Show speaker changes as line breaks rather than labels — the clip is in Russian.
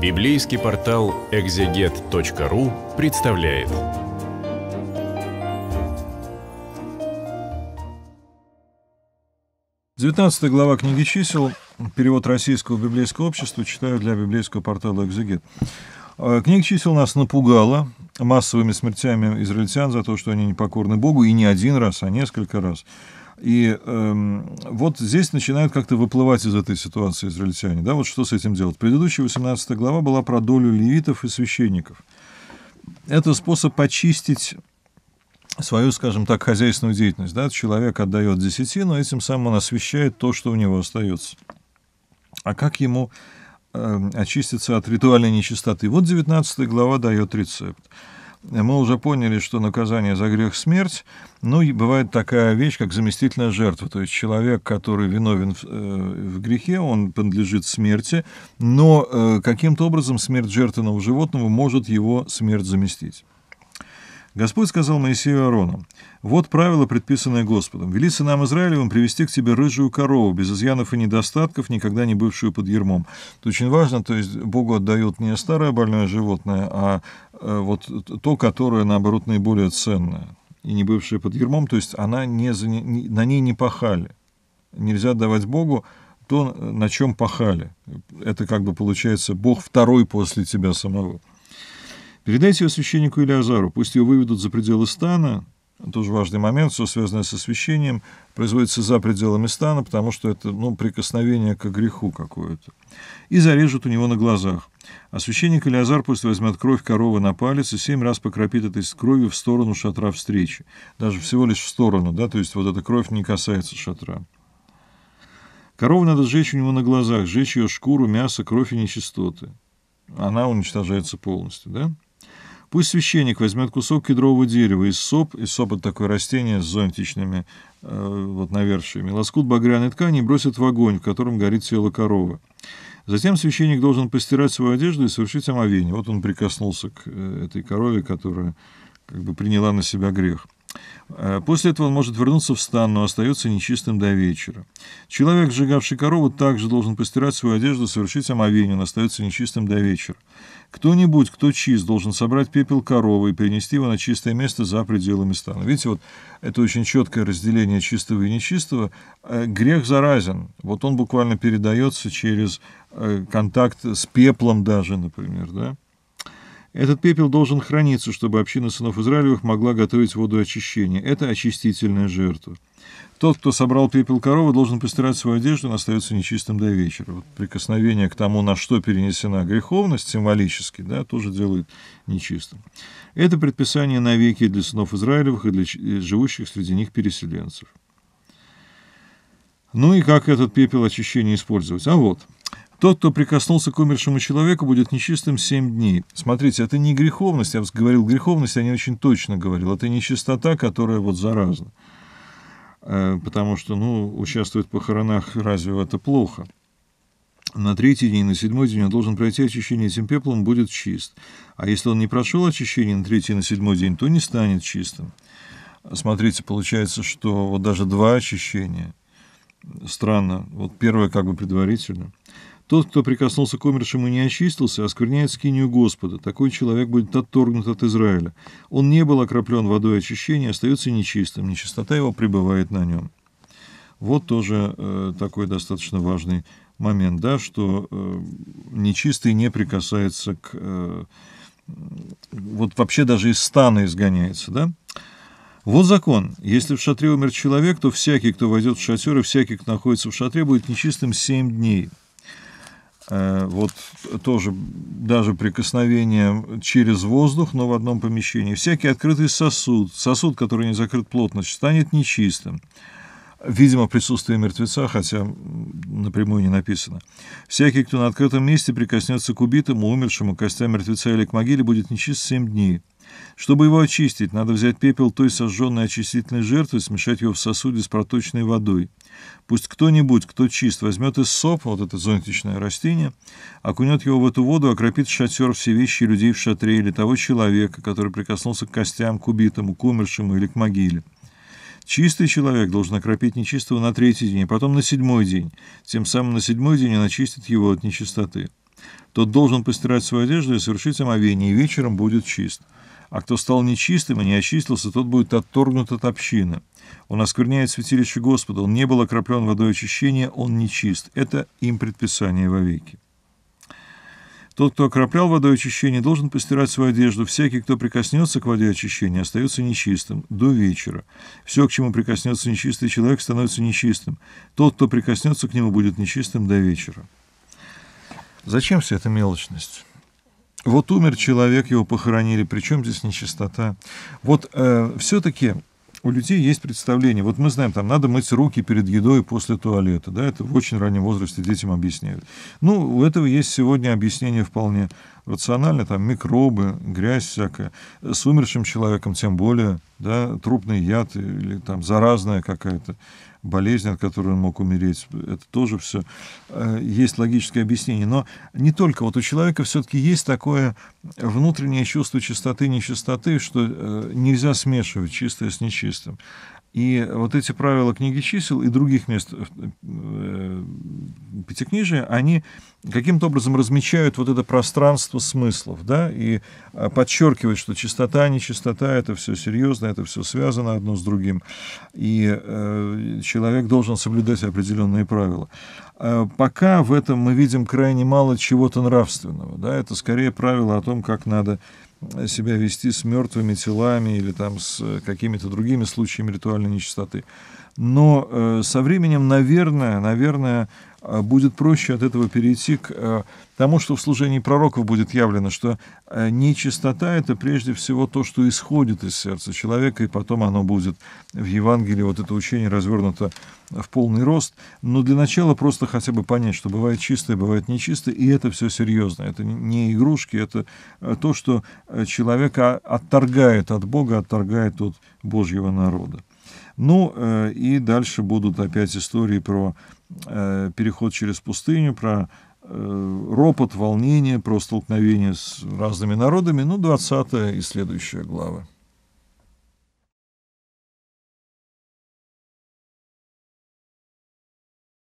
Библейский портал экзегет.ру представляет. Девятнадцатая глава книги чисел, перевод российского библейского общества, читаю для библейского портала «Экзегет». А, книга чисел нас напугала массовыми смертями израильтян за то, что они непокорны Богу, и не один раз, а несколько раз. И эм, вот здесь начинают как-то выплывать из этой ситуации израильтяне. Да, вот что с этим делать? Предыдущая 18 глава была про долю левитов и священников. Это способ почистить свою, скажем так, хозяйственную деятельность. Да? Человек отдает десятину, этим самым он освещает то, что у него остается. А как ему э, очиститься от ритуальной нечистоты? Вот 19 глава дает рецепт мы уже поняли, что наказание за грех смерть, ну и бывает такая вещь, как заместительная жертва. То есть человек, который виновен в, э, в грехе, он принадлежит смерти, но э, каким-то образом смерть жертвенного животного может его смерть заместить. Господь сказал Моисею Аарону, «Вот правило, предписанное Господом. Вели сынам Израилевым привести к тебе рыжую корову, без изъянов и недостатков, никогда не бывшую под ермом». Это очень важно, то есть Богу отдают не старое больное животное, а э, вот то, которое, наоборот, наиболее ценное и не бывшее под ермом, то есть она не, на ней не пахали. Нельзя давать Богу то, на чем пахали. Это как бы получается Бог второй после тебя самого. Передайте ее священнику Илиазару, пусть ее выведут за пределы стана. Тоже важный момент, все связанное со освящением производится за пределами стана, потому что это ну, прикосновение к греху какое-то. И зарежут у него на глазах. А священник Илиазар пусть возьмет кровь коровы на палец и семь раз покропит этой кровью в сторону шатра встречи. Даже всего лишь в сторону, да, то есть вот эта кровь не касается шатра. Корову надо сжечь у него на глазах, сжечь ее шкуру, мясо, кровь и нечистоты. Она уничтожается полностью, да? Пусть священник возьмет кусок кедрового дерева из соп, из соп — это такое растение с зонтичными э, вот навершиями, лоскут багряной ткани и бросит в огонь, в котором горит тело коровы. Затем священник должен постирать свою одежду и совершить омовение. Вот он прикоснулся к э, этой корове, которая как бы приняла на себя грех. Э, после этого он может вернуться в стан, но остается нечистым до вечера. Человек, сжигавший корову, также должен постирать свою одежду, совершить омовение, он остается нечистым до вечера. Кто-нибудь, кто чист, должен собрать пепел коровы и перенести его на чистое место за пределами стана. Видите, вот это очень четкое разделение чистого и нечистого. Э, грех заразен. Вот он буквально передается через э, контакт с пеплом даже, например, да? Этот пепел должен храниться, чтобы община сынов Израилевых могла готовить воду очищения. Это очистительная жертва. Тот, кто собрал пепел коровы, должен постирать свою одежду, он остается нечистым до вечера. Вот прикосновение к тому, на что перенесена греховность, символически, да, тоже делает нечистым. Это предписание навеки для сынов Израилевых и для живущих среди них переселенцев. Ну и как этот пепел очищения использовать? А вот, тот, кто прикоснулся к умершему человеку, будет нечистым семь дней. Смотрите, это не греховность, я говорил греховность, я не очень точно говорил, это нечистота, которая вот заразна. Э, потому что, ну, участвовать в похоронах, разве это плохо? На третий день, на седьмой день он должен пройти очищение этим пеплом, будет чист. А если он не прошел очищение на третий на седьмой день, то не станет чистым. Смотрите, получается, что вот даже два очищения. Странно. Вот первое как бы предварительно. Тот, кто прикоснулся к умершему и не очистился, а оскверняет скинию Господа. Такой человек будет отторгнут от Израиля. Он не был окроплен водой очищения, остается нечистым. Нечистота его пребывает на нем. Вот тоже э, такой достаточно важный момент, да, что э, нечистый не прикасается к... Э, вот вообще даже из стана изгоняется, да? Вот закон. Если в шатре умер человек, то всякий, кто войдет в шатер, и всякий, кто находится в шатре, будет нечистым семь дней. Э, вот тоже даже прикосновение через воздух, но в одном помещении. Всякий открытый сосуд, сосуд, который не закрыт плотно, станет нечистым. Видимо, присутствие мертвеца, хотя напрямую не написано. Всякий, кто на открытом месте прикоснется к убитому, умершему, костям мертвеца или к могиле, будет нечист семь дней. Чтобы его очистить, надо взять пепел той сожженной очистительной жертвы, смешать его в сосуде с проточной водой. Пусть кто-нибудь, кто чист, возьмет из сопа вот это зонтичное растение, окунет его в эту воду, окропит шатер все вещи людей в шатре или того человека, который прикоснулся к костям, к убитому, к умершему или к могиле. Чистый человек должен окропить нечистого на третий день, а потом на седьмой день. Тем самым на седьмой день он очистит его от нечистоты. Тот должен постирать свою одежду и совершить омовение, и вечером будет чист. А кто стал нечистым и не очистился, тот будет отторгнут от общины. Он оскверняет святилище Господа, он не был окроплен водой очищения, он нечист. Это им предписание вовеки. Тот, кто окроплял водой очищения, должен постирать свою одежду. Всякий, кто прикоснется к воде очищения, остается нечистым до вечера. Все, к чему прикоснется нечистый человек, становится нечистым. Тот, кто прикоснется к нему, будет нечистым до вечера. Зачем вся эта мелочность? Вот умер человек, его похоронили. Причем здесь нечистота? Вот э, все-таки у людей есть представление. Вот мы знаем, там надо мыть руки перед едой после туалета. Да, это в очень раннем возрасте детям объясняют. Ну, у этого есть сегодня объяснение вполне рационально. Там микробы, грязь всякая. С умершим человеком тем более да, трупный яд или там заразная какая-то болезнь, от которой он мог умереть. Это тоже все э, есть логическое объяснение. Но не только. Вот у человека все-таки есть такое внутреннее чувство чистоты и нечистоты, что э, нельзя смешивать чистое с нечистым. И вот эти правила книги чисел и других мест э, пятикнижия, они каким-то образом размечают вот это пространство смыслов, да, и а, подчеркивают, что чистота, нечистота, это все серьезно, это все связано одно с другим, и э, человек должен соблюдать определенные правила. Э, пока в этом мы видим крайне мало чего-то нравственного, да, это скорее правило о том, как надо себя вести с мертвыми телами или там с э, какими-то другими случаями ритуальной нечистоты. Но э, со временем, наверное, наверное, Э, будет проще от этого перейти к э, тому, что в служении пророков будет явлено, что э, нечистота — это прежде всего то, что исходит из сердца человека, и потом оно будет в Евангелии, вот это учение развернуто в полный рост. Но для начала просто хотя бы понять, что бывает чистое, бывает нечистое, и это все серьезно. Это не игрушки, это то, что человека отторгает от Бога, отторгает от Божьего народа. Ну, и дальше будут опять истории про Э, переход через пустыню, про э, ропот, волнение, про столкновение с разными народами, ну, 20 и следующая глава.